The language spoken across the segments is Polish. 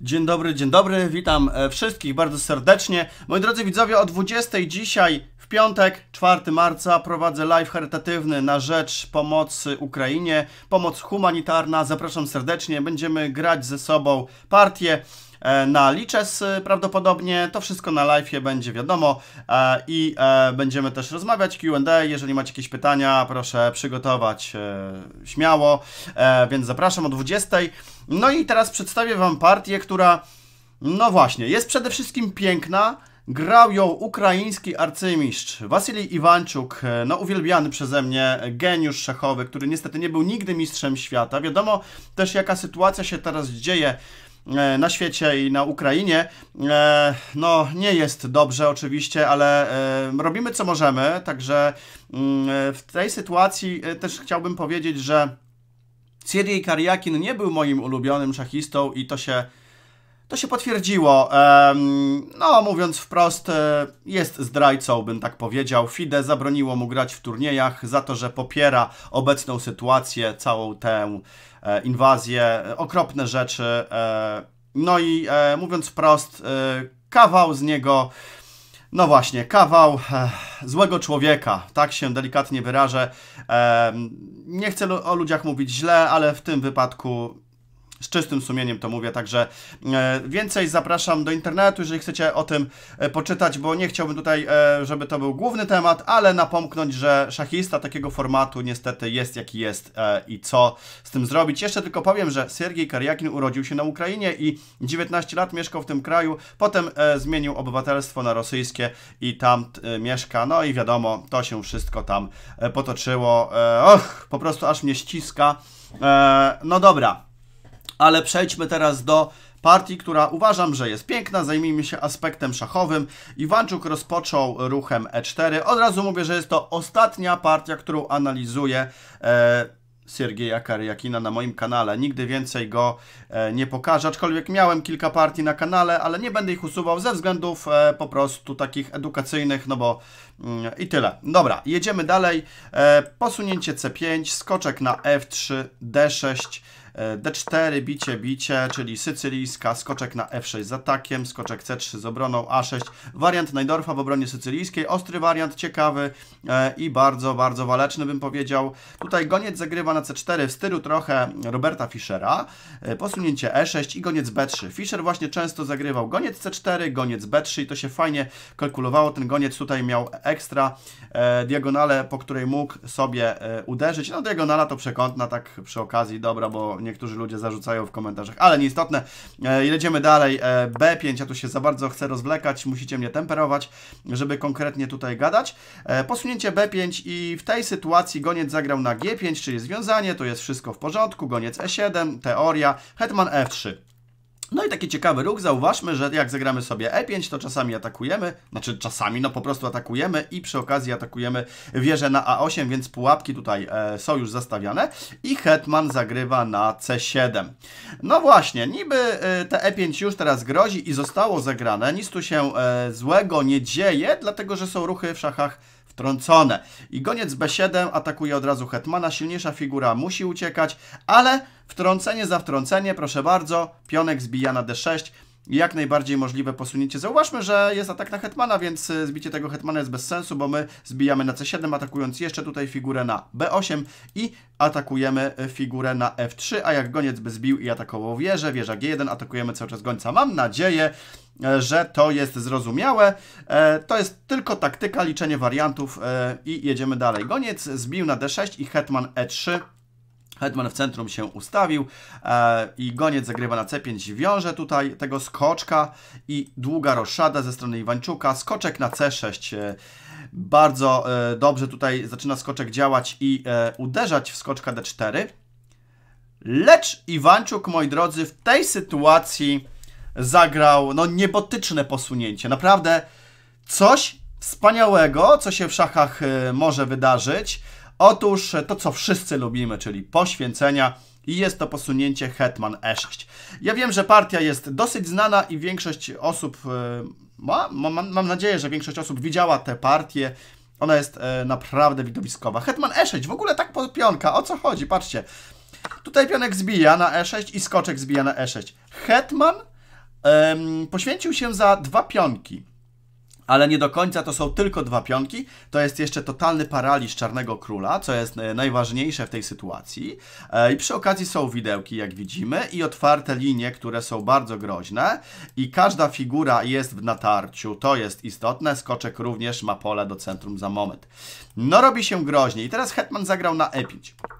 Dzień dobry, dzień dobry, witam e, wszystkich bardzo serdecznie. Moi drodzy widzowie, o 20 dzisiaj w piątek, 4 marca, prowadzę live charytatywny na rzecz pomocy Ukrainie, pomoc humanitarna. Zapraszam serdecznie, będziemy grać ze sobą partię. E, na Liches y, prawdopodobnie. To wszystko na live będzie wiadomo e, i e, będziemy też rozmawiać Q&A. Jeżeli macie jakieś pytania, proszę przygotować śmiało, więc zapraszam o 20. No i teraz przedstawię Wam partię, która, no właśnie, jest przede wszystkim piękna, Grał ją ukraiński arcymistrz Wasilij Iwanczuk, no uwielbiany przeze mnie geniusz szachowy, który niestety nie był nigdy mistrzem świata. Wiadomo też jaka sytuacja się teraz dzieje E, na świecie i na Ukrainie. E, no, nie jest dobrze oczywiście, ale e, robimy co możemy, także mm, w tej sytuacji też chciałbym powiedzieć, że Cyril Kariakin nie był moim ulubionym szachistą i to się to się potwierdziło. No, mówiąc wprost, e, jest zdrajcą, bym tak powiedział. FIDE zabroniło mu grać w turniejach za to, że popiera obecną sytuację, całą tę e, inwazję, okropne rzeczy. E, no i mówiąc wprost, kawał z niego. No właśnie, kawał złego człowieka, tak się delikatnie wyrażę. nie chcę o ludziach mówić źle, ale w tym wypadku z czystym sumieniem to mówię, także e, więcej zapraszam do internetu, jeżeli chcecie o tym e, poczytać, bo nie chciałbym tutaj, e, żeby to był główny temat, ale napomknąć, że szachista takiego formatu niestety jest jaki jest i co z tym zrobić. Jeszcze tylko powiem, że Sergiej Kariakin urodził się na Ukrainie i 19 lat mieszkał w tym kraju, potem zmienił obywatelstwo na rosyjskie i tam mieszka, no i wiadomo, to się wszystko tam potoczyło. Och, po prostu aż mnie ściska. No dobra, ale przejdźmy teraz do partii, która uważam, że jest piękna. Zajmijmy się aspektem szachowym. Iwanczuk rozpoczął ruchem e4. Od razu mówię, że jest to ostatnia partia, którą analizuję. E Siergieja Karyakina na moim kanale. Nigdy więcej go e, nie pokażę, aczkolwiek miałem kilka partii na kanale, ale nie będę ich usuwał ze względów e, po prostu takich edukacyjnych, no bo mm, i tyle. Dobra, jedziemy dalej. E, posunięcie C5, skoczek na F3, D6, E, D4, bicie, bicie, czyli sycylijska, skoczek na F6 z atakiem, skoczek C3 z obroną, A6. Wariant Najdorfa w obronie sycylijskiej, ostry wariant, ciekawy e, i bardzo, bardzo waleczny bym powiedział. Tutaj goniec zagrywa na C4 w stylu trochę Roberta Fischera, e, posunięcie E6 i goniec B3. Fischer właśnie często zagrywał goniec C4, goniec B3 i to się fajnie kalkulowało. Ten goniec tutaj miał ekstra diagonalę diagonale, po której mógł sobie uderzyć. No diagonala to przekątna, tak przy okazji, dobra, bo nie niektórzy ludzie zarzucają w komentarzach, ale nieistotne. E, jedziemy dalej. E, B5, ja tu się za bardzo chcę rozwlekać, musicie mnie temperować, żeby konkretnie tutaj gadać. E, posunięcie B5 i w tej sytuacji goniec zagrał na G5, czyli związanie, to jest wszystko w porządku, goniec E7, teoria, hetman F3. No i taki ciekawy ruch, zauważmy, że jak zagramy sobie E5, to czasami atakujemy, znaczy czasami, no po prostu atakujemy i przy okazji atakujemy wieżę na A8, więc pułapki tutaj e, są już zastawiane i Hetman zagrywa na C7. No właśnie, niby e, te E5 już teraz grozi i zostało zagrane, nic tu się e, złego nie dzieje, dlatego że są ruchy w szachach wtrącone. I goniec B7 atakuje od razu Hetmana, silniejsza figura musi uciekać, ale wtrącenie za wtrącenie, proszę bardzo, pionek zbija na D6, jak najbardziej możliwe posunięcie. Zauważmy, że jest atak na Hetmana, więc y, zbicie tego Hetmana jest bez sensu, bo my zbijamy na C7, atakując jeszcze tutaj figurę na B8 i atakujemy y, figurę na F3, a jak goniec by zbił i atakował wieżę, wieża G1, atakujemy cały czas gońca. Mam nadzieję, e, że to jest zrozumiałe. E, to jest tylko taktyka, liczenie wariantów e, i jedziemy dalej. Goniec zbił na D6 i Hetman E3. Hetman w centrum się ustawił e, i goniec zagrywa na C5, wiąże tutaj tego skoczka i długa roszada ze strony Iwańczuka, skoczek na C6. E, bardzo e, dobrze tutaj zaczyna skoczek działać i e, uderzać w skoczka D4. Lecz Iwańczuk, moi drodzy, w tej sytuacji zagrał no niebotyczne posunięcie. Naprawdę coś wspaniałego, co się w szachach e, może wydarzyć. Otóż to, co wszyscy lubimy, czyli poświęcenia i jest to posunięcie Hetman E6. Ja wiem, że partia jest dosyć znana i większość osób, e, ma, mam, mam nadzieję, że większość osób widziała tę partię, ona jest e, naprawdę widowiskowa. Hetman E6, w ogóle tak pionka. o co chodzi, patrzcie. Tutaj pionek zbija na E6 i skoczek zbija na E6. Hetman poświęcił się za dwa pionki ale nie do końca to są tylko dwa pionki. To jest jeszcze totalny paraliż Czarnego Króla, co jest e, najważniejsze w tej sytuacji. E, I przy okazji są widełki, jak widzimy, i otwarte linie, które są bardzo groźne. I każda figura jest w natarciu, to jest istotne. Skoczek również ma pole do centrum za moment. No robi się groźnie. I teraz Hetman zagrał na E5.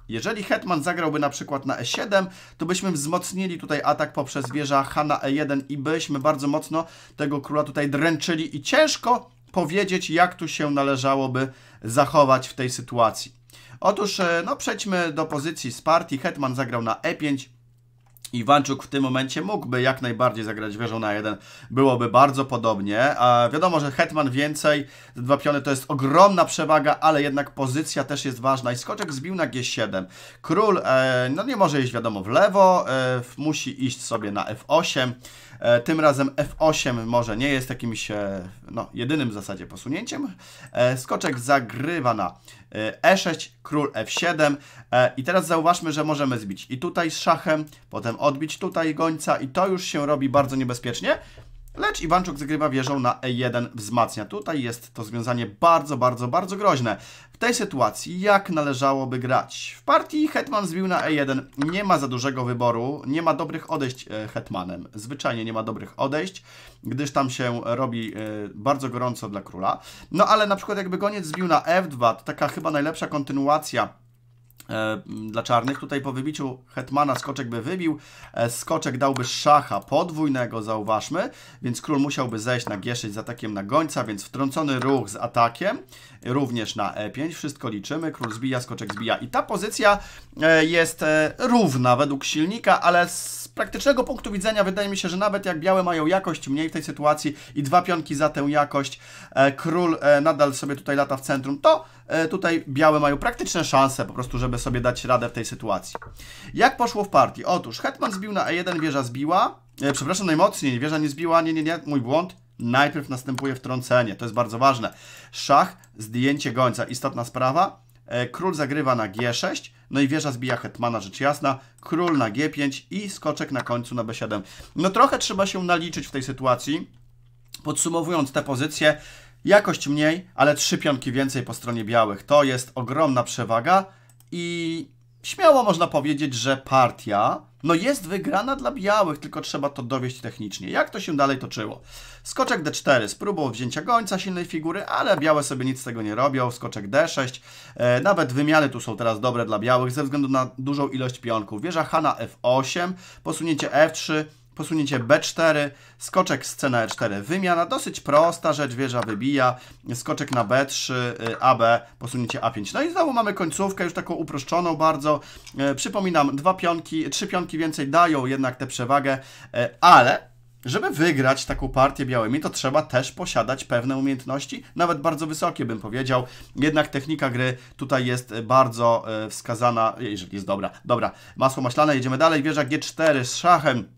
Jeżeli hetman zagrałby na przykład na e7, to byśmy wzmocnili tutaj atak poprzez wieża h na e1 i byśmy bardzo mocno tego króla tutaj dręczyli i ciężko powiedzieć, jak tu się należałoby zachować w tej sytuacji. Otóż, e, no przejdźmy do pozycji z partii. Hetman zagrał na e5, Iwanczuk w tym momencie mógłby jak najbardziej zagrać wieżą na jeden. Byłoby bardzo podobnie. A wiadomo, że Hetman więcej, dwa piony to jest ogromna przewaga, ale jednak pozycja też jest ważna. I skoczek zbił na G7. Król, e, no nie może iść wiadomo w lewo, e, musi iść sobie na F8. E, tym razem F8 może nie jest jakimś no, jedynym w zasadzie posunięciem. E, skoczek zagrywa na E6, e król F7 i teraz zauważmy, że możemy zbić i tutaj z szachem, potem odbić tutaj gońca i to już się robi bardzo niebezpiecznie. Lecz Iwanczuk zgrywa wieżą na E1, wzmacnia. Tutaj jest to związanie bardzo, bardzo, bardzo groźne. W tej sytuacji jak należałoby grać? W partii hetman zbił na E1, nie ma za dużego wyboru, nie ma dobrych odejść e, hetmanem. Zwyczajnie nie ma dobrych odejść, gdyż tam się robi e, bardzo gorąco dla króla. No ale na przykład jakby goniec zbił na F2, to taka chyba najlepsza kontynuacja E, dla czarnych. Tutaj po wybiciu hetmana skoczek by wybił, e, skoczek dałby szacha podwójnego, zauważmy, więc król musiałby zejść na g6 z atakiem na gońca, więc wtrącony ruch z atakiem, również na e5, wszystko liczymy, król zbija, skoczek zbija i ta pozycja e, jest równa według silnika, ale z praktycznego punktu widzenia wydaje mi się, że nawet jak białe mają jakość mniej w tej sytuacji i dwa pionki za tę jakość, król nadal sobie tutaj lata w centrum, to tutaj białe mają praktyczne szanse po prostu, żeby żeby sobie dać radę w tej sytuacji. Jak poszło w partii? Otóż Hetman zbił na E1, wieża zbiła. E, przepraszam, najmocniej, wieża nie zbiła, nie, nie, nie, mój błąd. Najpierw następuje wtrącenie, to jest bardzo ważne. Szach, zdjęcie gońca, istotna sprawa. E, król zagrywa na G6, no i wieża zbija hetmana, rzecz jasna. Król na G5 i skoczek na końcu na B7. No trochę trzeba się naliczyć w tej sytuacji. Podsumowując te pozycje, jakość mniej, ale trzy pionki więcej po stronie białych. To jest ogromna przewaga i śmiało można powiedzieć, że partia no jest wygrana dla białych, tylko trzeba to dowieść technicznie. Jak to się dalej toczyło? Skoczek d4 z próbą wzięcia gońca silnej figury, ale białe sobie nic z tego nie robią. Skoczek d6, e, nawet wymiany tu są teraz dobre dla białych ze względu na dużą ilość pionków. Wieża Hana f8, posunięcie f3, posunięcie B4, skoczek scena E4, wymiana, dosyć prosta rzecz, wieża wybija, skoczek na B3, y, AB, posunięcie A5. No i znowu mamy końcówkę, już taką uproszczoną bardzo. Y, przypominam, dwa pionki, trzy pionki więcej dają jednak tę przewagę, y, ale żeby wygrać taką partię białymi, to trzeba też posiadać pewne umiejętności, nawet bardzo wysokie bym powiedział. Jednak technika gry tutaj jest bardzo wskazana, jeżeli jest dobra. Dobra, masło maślane, jedziemy dalej. Wieża G4 z szachem.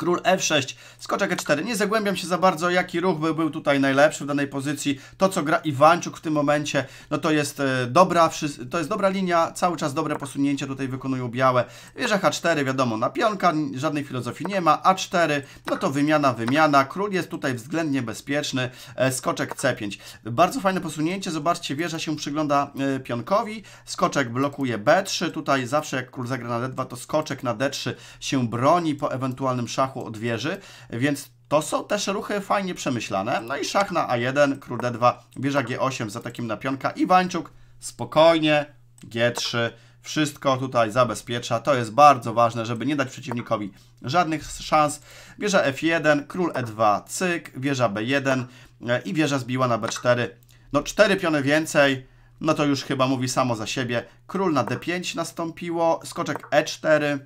Król F6, skoczek E4. Nie zagłębiam się za bardzo, jaki ruch by był tutaj najlepszy w danej pozycji. To, co gra Iwańczuk w tym momencie, no to jest e, dobra, to jest dobra linia, cały czas dobre posunięcia tutaj wykonują białe. Wieża H4, wiadomo, na pionka, żadnej filozofii nie ma. A4, no to wymiana, wymiana. Król jest tutaj względnie bezpieczny. E, skoczek C5. Bardzo fajne posunięcie, zobaczcie, wieża się przygląda e, pionkowi. Skoczek blokuje B3, tutaj zawsze jak król zagra na D2, to skoczek na D3 się broni po ewentualnym szachu szachu od wieży, więc to są też ruchy fajnie przemyślane. No i szach na A1, król D2, wieża G8 za takim napionka. Wańczuk spokojnie, G3, wszystko tutaj zabezpiecza. To jest bardzo ważne, żeby nie dać przeciwnikowi żadnych szans. Wieża F1, król E2, cyk, wieża B1 e, i wieża zbiła na B4. No cztery piony więcej, no to już chyba mówi samo za siebie. Król na D5 nastąpiło, skoczek E4,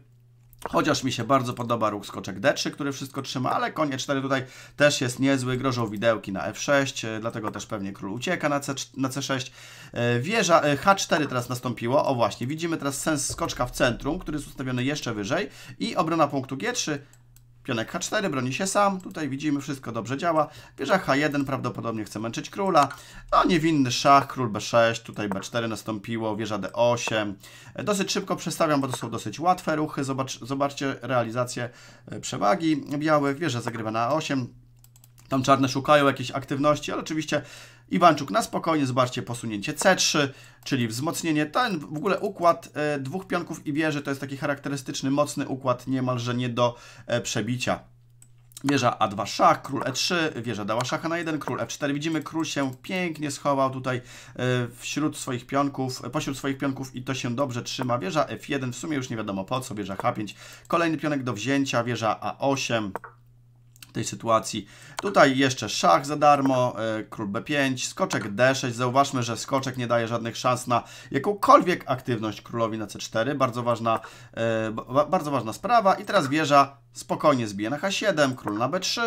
Chociaż mi się bardzo podoba ruch skoczek D3, który wszystko trzyma, ale konie 4 tutaj też jest niezły, grożą widełki na F6, e, dlatego też pewnie król ucieka na, C, na C6. E, wieża e, H4 teraz nastąpiło, o właśnie, widzimy teraz sens skoczka w centrum, który jest ustawiony jeszcze wyżej i obrona punktu G3, Pionek H4 broni się sam, tutaj widzimy, wszystko dobrze działa. Wieża H1 prawdopodobnie chce męczyć króla. No niewinny szach, król B6, tutaj B4 nastąpiło, wieża D8. Dosyć szybko przestawiam, bo to są dosyć łatwe ruchy. Zobacz, zobaczcie realizację e, przewagi białych. Wieża zagrywa na A8, tam czarne szukają jakiejś aktywności, ale oczywiście Iwanczuk na spokojnie, zobaczcie posunięcie C3, czyli wzmocnienie. Ten w ogóle układ e, dwóch pionków i wieży to jest taki charakterystyczny, mocny układ, niemalże nie do e, przebicia. Wieża A2 szach, król E3, wieża dała szacha na 1, król F4. Widzimy, król się pięknie schował tutaj e, wśród swoich pionków, pośród swoich pionków i to się dobrze trzyma. Wieża F1, w sumie już nie wiadomo po co, wieża H5. Kolejny pionek do wzięcia, wieża A8 tej sytuacji. Tutaj jeszcze szach za darmo, e, król b5, skoczek d6. Zauważmy, że skoczek nie daje żadnych szans na jakąkolwiek aktywność królowi na c4. Bardzo ważna, e, bardzo ważna sprawa. I teraz wieża spokojnie zbije na h7, król na b3.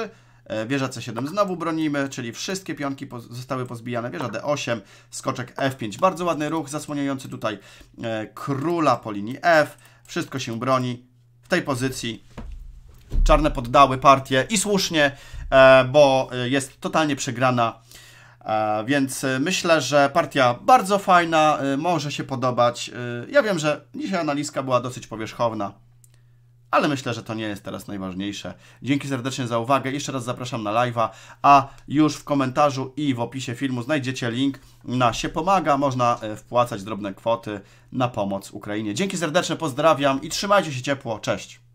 E, wieża C7 znowu bronimy, czyli wszystkie pionki zostały pozbijane. Wieża D8, skoczek F5. Bardzo ładny ruch, zasłaniający tutaj króla po linii F. Wszystko się broni. W tej pozycji czarne poddały partię i słusznie, e, bo jest totalnie przegrana. E, więc e, myślę, że partia bardzo fajna, może się podobać. Ja wiem, że dzisiaj analizka była dosyć powierzchowna, ale myślę, że to nie jest teraz najważniejsze. Dzięki serdecznie za uwagę. Jeszcze raz zapraszam na live'a, a już w komentarzu i w opisie filmu znajdziecie link na się pomaga. Można wpłacać drobne kwoty na pomoc Ukrainie. Dzięki serdecznie, pozdrawiam i trzymajcie się ciepło. Cześć.